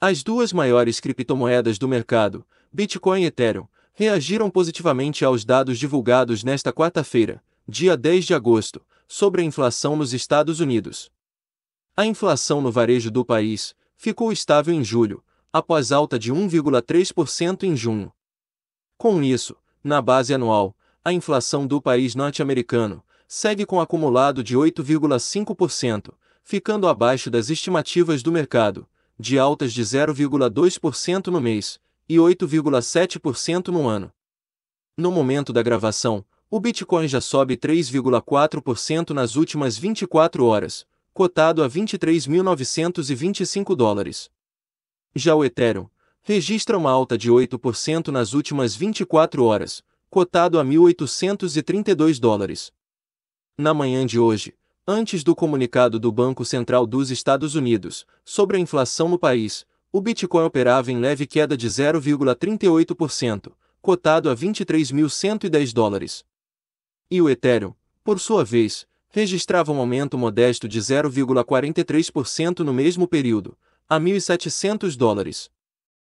As duas maiores criptomoedas do mercado, Bitcoin e Ethereum, reagiram positivamente aos dados divulgados nesta quarta-feira, dia 10 de agosto, sobre a inflação nos Estados Unidos. A inflação no varejo do país ficou estável em julho, após alta de 1,3% em junho. Com isso, na base anual, a inflação do país norte-americano segue com um acumulado de 8,5%, ficando abaixo das estimativas do mercado de altas de 0,2% no mês e 8,7% no ano. No momento da gravação, o Bitcoin já sobe 3,4% nas últimas 24 horas, cotado a 23.925 dólares. Já o Ethereum registra uma alta de 8% nas últimas 24 horas, cotado a 1.832 dólares. Na manhã de hoje, Antes do comunicado do Banco Central dos Estados Unidos sobre a inflação no país, o Bitcoin operava em leve queda de 0,38%, cotado a 23.110 dólares. E o Ethereum, por sua vez, registrava um aumento modesto de 0,43% no mesmo período, a 1.700 dólares.